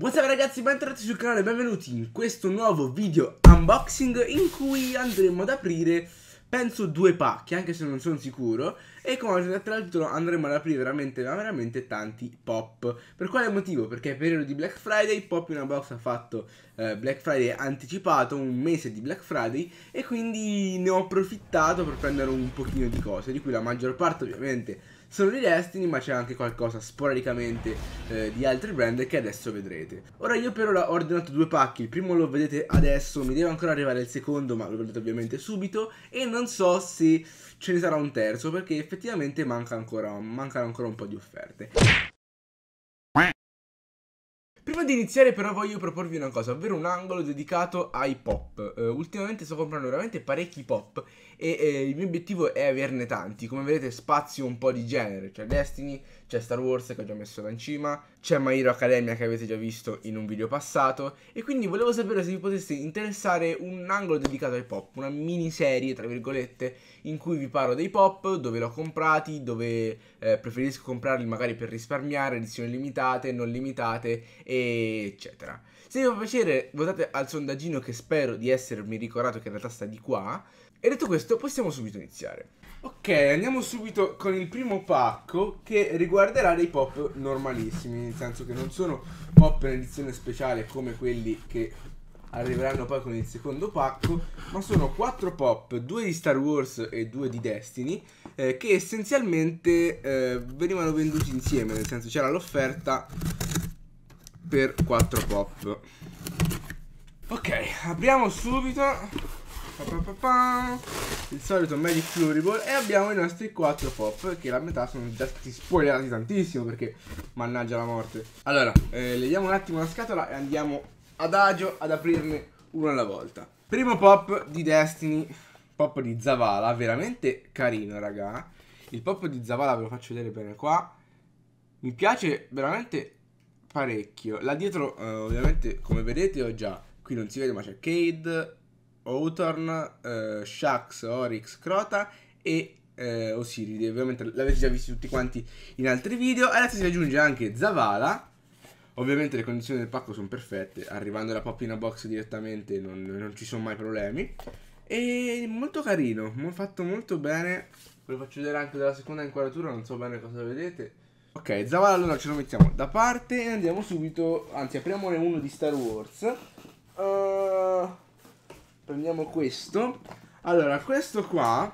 Buonasera ragazzi, bentornati sul canale, benvenuti in questo nuovo video unboxing in cui andremo ad aprire, penso, due pacchi, anche se non sono sicuro E come avete detto dal titolo andremo ad aprire veramente, veramente tanti pop Per quale motivo? Perché è periodo di Black Friday, Pop in una box ha fatto eh, Black Friday anticipato, un mese di Black Friday E quindi ne ho approfittato per prendere un pochino di cose, di cui la maggior parte ovviamente sono di Destiny, ma c'è anche qualcosa sporadicamente eh, di altri brand che adesso vedrete. Ora io per ora ho ordinato due pacchi, il primo lo vedete adesso, mi deve ancora arrivare il secondo, ma lo vedete ovviamente subito, e non so se ce ne sarà un terzo, perché effettivamente manca ancora, mancano ancora un po' di offerte. Prima di iniziare però voglio proporvi una cosa, ovvero un angolo dedicato ai pop. Uh, ultimamente sto comprando veramente parecchi pop e eh, il mio obiettivo è averne tanti, come vedete spazio un po' di genere, cioè Destiny, c'è Star Wars che ho già messo da in cima, c'è My Hero Academia che avete già visto in un video passato e quindi volevo sapere se vi potesse interessare un angolo dedicato ai pop, una miniserie tra virgolette in cui vi parlo dei pop, dove l'ho comprati, dove eh, preferisco comprarli magari per risparmiare, edizioni limitate, non limitate eccetera. Se vi fa piacere votate al sondaggino che spero di essermi ricordato che in realtà sta di qua e detto questo possiamo subito iniziare. Ok, andiamo subito con il primo pacco che riguarderà dei pop normalissimi, nel senso che non sono pop in edizione speciale come quelli che arriveranno poi con il secondo pacco, ma sono 4 pop, 2 di Star Wars e 2 di Destiny, eh, che essenzialmente eh, venivano venduti insieme, nel senso c'era l'offerta per 4 pop. Ok, apriamo subito. Pa, Pa, pa, pa, il solito Magic Floriball e abbiamo i nostri 4 pop che la metà sono già stati spoilerati tantissimo perché mannaggia la morte. Allora, eh, leviamo un attimo la scatola e andiamo adagio ad aprirne uno alla volta. Primo pop di Destiny, pop di Zavala, veramente carino raga. Eh. Il pop di Zavala ve lo faccio vedere bene qua. Mi piace veramente parecchio. Là dietro eh, ovviamente come vedete ho già, qui non si vede ma c'è Cade, Hawthorne, eh, Shax, Oryx, Crota e eh, Osiride. Ovviamente l'avete già visto tutti quanti in altri video. Adesso si aggiunge anche Zavala. Ovviamente le condizioni del pacco sono perfette, arrivando alla poppina box direttamente non, non, ci sono mai problemi. E molto carino, fatto molto bene. Ve lo faccio vedere anche dalla seconda inquadratura, non so bene cosa vedete. Ok, Zavala allora ce lo mettiamo da parte e andiamo subito, anzi apriamone uno di Star Wars. Uh... Prendiamo questo. Allora, questo qua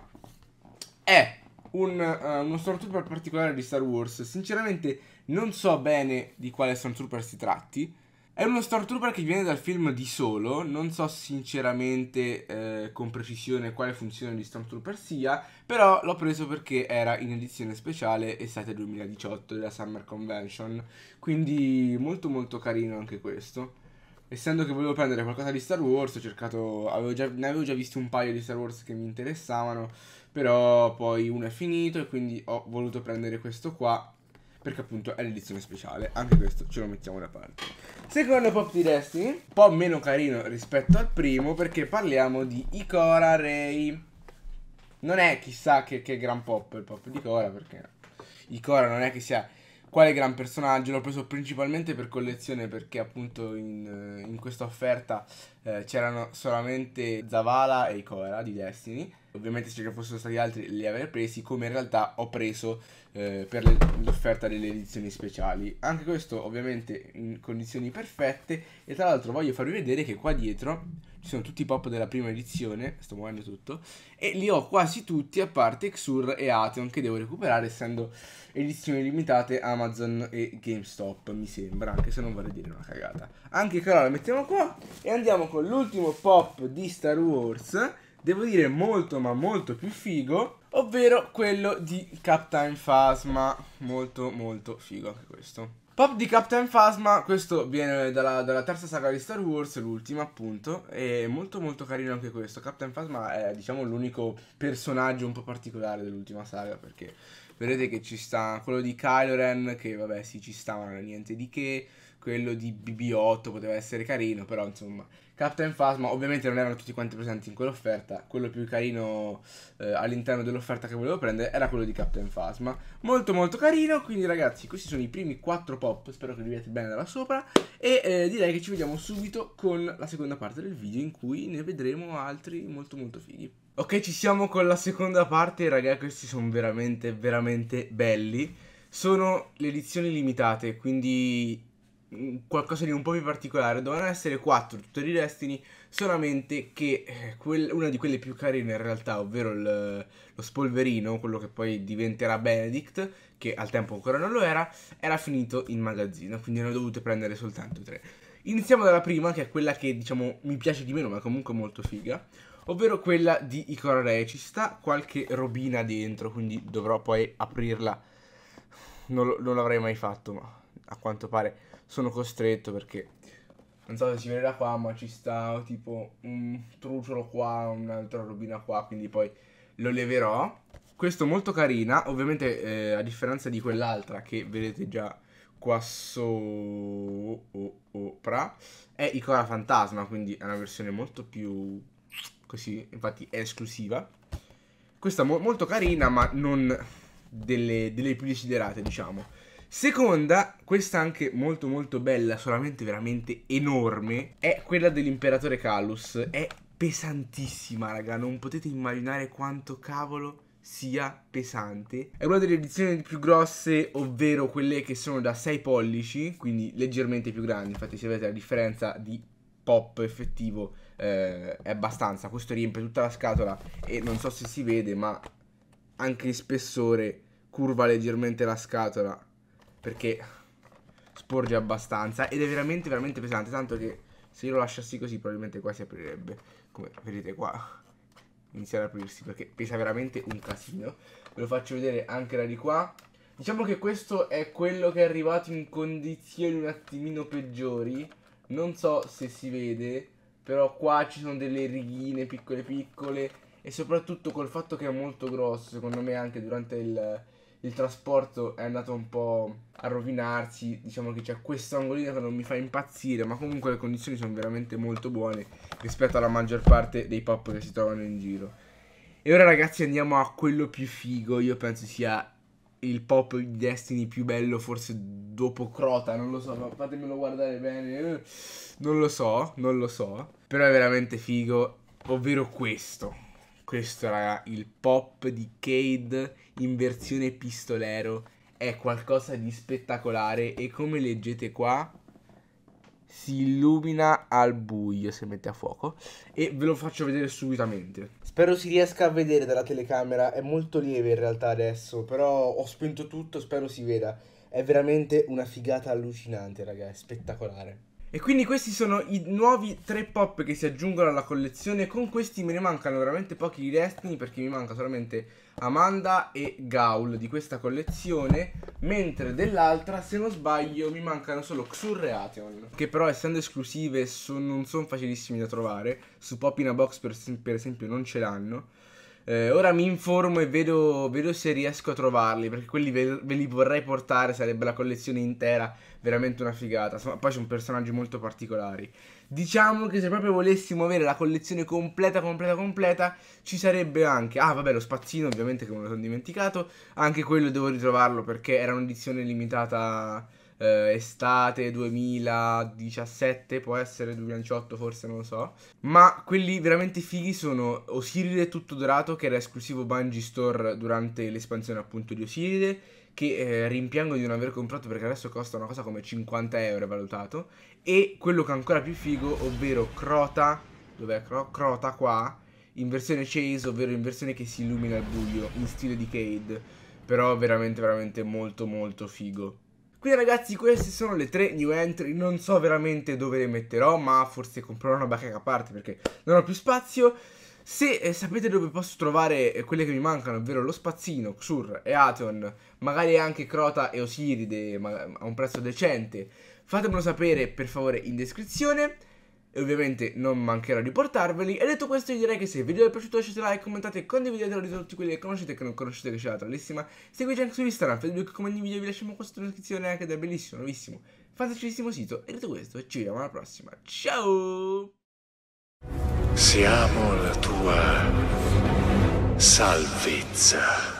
è un, uh, uno stormtrooper particolare di Star Wars. Sinceramente non so bene di quale stormtrooper si tratti. È uno stormtrooper che viene dal film di solo, non so sinceramente eh, con precisione quale funzione di stormtrooper sia, però l'ho preso perché era in edizione speciale estate 2018 della Summer Convention, quindi molto molto carino anche questo essendo che volevo prendere qualcosa di Star Wars, ho cercato. Avevo già, ne avevo già visto un paio di Star Wars che mi interessavano. Però poi uno è finito e quindi ho voluto prendere questo qua. Perché appunto è l'edizione speciale. Anche questo ce lo mettiamo da parte. Secondo Pop di Destiny, un po' meno carino rispetto al primo, perché parliamo di Ikora Ray. Non è chissà che, che gran pop il pop di Ikora, perché Ikora non è che sia quale gran personaggio? L'ho preso principalmente per collezione perché appunto in, eh, in questa offerta eh, c'erano solamente Zavala e Ikora di Destiny ovviamente se ce ne fossero stati altri li avrei presi, come in realtà ho preso eh, per l'offerta delle edizioni speciali. Anche questo ovviamente in condizioni perfette e tra l'altro voglio farvi vedere che qua dietro ci sono tutti i pop della prima edizione, sto muovendo tutto, e li ho quasi tutti a parte Xur e Atheon che devo recuperare essendo edizioni limitate Amazon e GameStop mi sembra, anche se non vorrei dire una cagata. Anche Carola mettiamo qua e andiamo con l'ultimo pop di Star Wars devo dire molto ma molto più figo, ovvero quello di Captain Phasma, molto molto figo anche questo. Pop di Captain Phasma, questo viene dalla, dalla terza saga di Star Wars, l'ultima appunto, è molto molto carino anche questo. Captain Phasma è diciamo l'unico personaggio un po' particolare dell'ultima saga perché vedete che ci sta quello di Kylo Ren che vabbè sì ci sta ma non è niente di che, quello di BB8 poteva essere carino, però insomma, Captain Phasma ovviamente non erano tutti quanti presenti in quell'offerta, quello più carino eh, all'interno dell'offerta che volevo prendere era quello di Captain Phasma, molto molto carino, quindi ragazzi questi sono i primi 4 pop, spero che li vediate bene da là sopra e eh, direi che ci vediamo subito con la seconda parte del video in cui ne vedremo altri molto molto fighi. Ok ci siamo con la seconda parte, ragazzi questi sono veramente veramente belli. Sono le edizioni limitate, quindi qualcosa di un po' più particolare. Dovranno essere quattro tutori Destiny, solamente che eh, quel, una di quelle più carine in realtà, ovvero il, lo spolverino, quello che poi diventerà Benedict, che al tempo ancora non lo era, era finito in magazzino, quindi ne ho dovute prendere soltanto tre. Iniziamo dalla prima, che è quella che diciamo mi piace di meno, ma comunque molto figa. Ovvero quella di Icora Re. Ci sta qualche robina dentro, quindi dovrò poi aprirla. Non, non l'avrei mai fatto, ma a quanto pare sono costretto perché non so se si vedrà qua, ma ci sta tipo un truciolo qua, un'altra robina qua, quindi poi lo leverò. Questo molto carina, ovviamente eh, a differenza di quell'altra che vedete già qua sopra, è Icona Fantasma, quindi è una versione molto più così, infatti è esclusiva. Questa mo molto carina, ma non delle, delle più desiderate, diciamo. Seconda, questa anche molto molto bella, solamente veramente enorme, è quella dell'imperatore Calus. È pesantissima, raga, non potete immaginare quanto cavolo sia pesante. È una delle edizioni più grosse, ovvero quelle che sono da 6 pollici, quindi leggermente più grandi. Infatti, se vedete la differenza di pop effettivo eh, è abbastanza. Questo riempie tutta la scatola e non so se si vede, ma anche il spessore curva leggermente la scatola perché sporge abbastanza ed è veramente veramente pesante, tanto che se io lo lasciassi così probabilmente qua si aprirebbe, come vedete qua inizia ad aprirsi perché pesa veramente un casino. Ve lo faccio vedere anche da di qua. Diciamo che questo è quello che è arrivato in condizioni un attimino peggiori. Non so se si vede, però qua ci sono delle righine piccole piccole e soprattutto col fatto che è molto grosso, secondo me anche durante il, il trasporto è andato un po' a rovinarsi, diciamo che c'è questo angolino che non mi fa impazzire, ma comunque le condizioni sono veramente molto buone rispetto alla maggior parte dei pop che si trovano in giro. E ora ragazzi andiamo a quello più figo, io penso sia il pop di Destiny più bello, forse dopo Crota, non lo so, ma fatemelo guardare bene, non lo so, non lo so, però è veramente figo, ovvero questo. Questo, raga, il pop di Cade in versione pistolero è qualcosa di spettacolare e come leggete qua si illumina al buio se mette a fuoco e ve lo faccio vedere subitamente. Spero si riesca a vedere dalla telecamera, è molto lieve in realtà adesso, però ho spento tutto, spero si veda. È veramente una figata allucinante, raga, è spettacolare. E quindi questi sono i nuovi tre pop che si aggiungono alla collezione. Con questi me ne mancano veramente pochi di Destiny perché mi manca solamente Amanda e Gaul di questa collezione. Mentre dell'altra, se non sbaglio, mi mancano solo Xur e Atheon. Che però essendo esclusive son, non sono facilissimi da trovare. Su Pop in a Box per, per esempio non ce l'hanno. Eh, ora mi informo e vedo, vedo, se riesco a trovarli, perché quelli ve, ve, li vorrei portare, sarebbe la collezione intera, veramente una figata. Insomma, poi sono personaggi molto particolari. Diciamo che se proprio volessimo avere la collezione completa, completa, completa, ci sarebbe anche... Ah, vabbè, lo spazzino ovviamente che me lo sono dimenticato, anche quello devo ritrovarlo perché era un'edizione limitata eh, estate 2017, può essere 2018 forse, non lo so. Ma quelli veramente fighi sono Osiride tutto dorato che era esclusivo Bungie Store durante l'espansione appunto di Osiride che eh, rimpiango di non aver comprato perché adesso costa una cosa come 50 euro valutato e quello che è ancora più figo ovvero Crota dov'è Cro- Crota qua in versione chase ovvero in versione che si illumina al buio in stile di Cade però veramente veramente molto molto figo quindi ragazzi queste sono le tre new entry, non so veramente dove le metterò, ma forse comprerò una bacheca a parte perché non ho più spazio. Se eh, sapete dove posso trovare eh, quelle che mi mancano, ovvero lo spazzino, Xur e Aton, magari anche Crota e Osiride a un prezzo decente, fatemelo sapere per favore in descrizione e ovviamente non mancherò di portarveli. E detto questo io direi che se il video vi è piaciuto lasciate like, commentate, e condividetelo di tutti quelli che conoscete e che non conoscete che c'è la tralissima. Seguite anche su Instagram, Facebook, come ogni video vi lasciamo questo in descrizione anche del bellissimo, nuovissimo, fantasticissimo sito. E detto questo ci vediamo alla prossima, ciao! Siamo la tua salvezza.